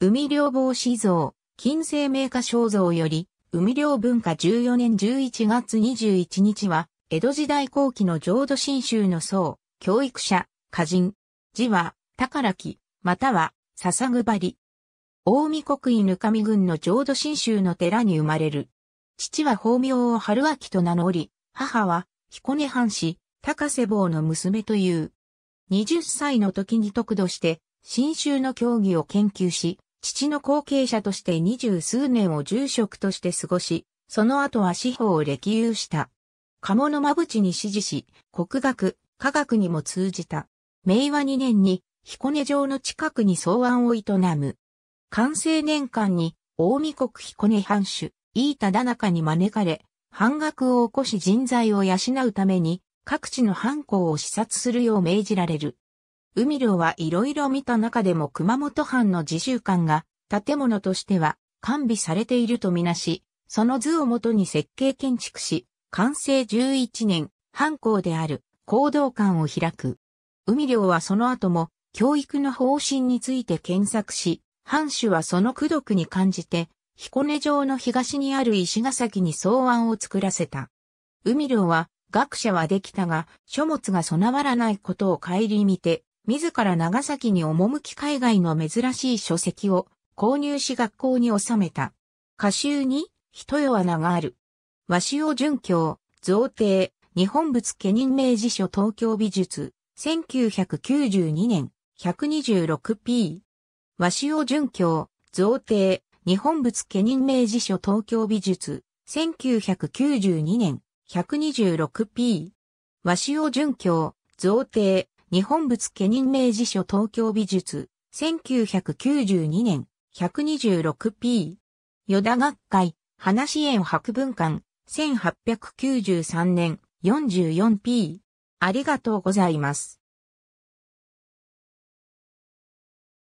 海漁防止像、金生名家肖像より、海漁文化14年11月21日は、江戸時代後期の浄土真宗の僧、教育者、歌人、字は、宝木、または、笹ぐばり。大見国井ぬかみ郡の浄土真宗の寺に生まれる。父は法名を春明と名乗り、母は、彦根藩士、高瀬坊の娘という。20歳の時に得度して、新宗の教義を研究し、父の後継者として二十数年を住職として過ごし、その後は司法を歴遊した。鴨の間淵に指示し、国学、科学にも通じた。明和二年に彦根城の近くに草案を営む。完成年間に、大見国彦根藩主、飯田田中に招かれ、藩学を起こし人材を養うために、各地の藩校を視察するよう命じられる。海漁はいろいろ見た中でも熊本藩の自習館が建物としては完備されているとみなし、その図をもとに設計建築し、完成11年、藩校である行動館を開く。海漁はその後も教育の方針について検索し、藩主はその苦毒に感じて、彦根城の東にある石ヶ崎に草案を作らせた。海漁は学者はできたが、書物が備わらないことを顧みて、自ら長崎に赴き海外の珍しい書籍を購入し学校に収めた。歌集に、人よ穴がある。和紙を準教、贈呈、日本仏家人名辞書東京美術、1992年、126p。和紙を準教、贈呈、日本仏家人名辞書東京美術、1992年、126p。和紙を準教、贈呈、日本仏家人名辞書東京美術、1992年、126p。与田学会、話園博文館、1893年、44p。ありがとうございます。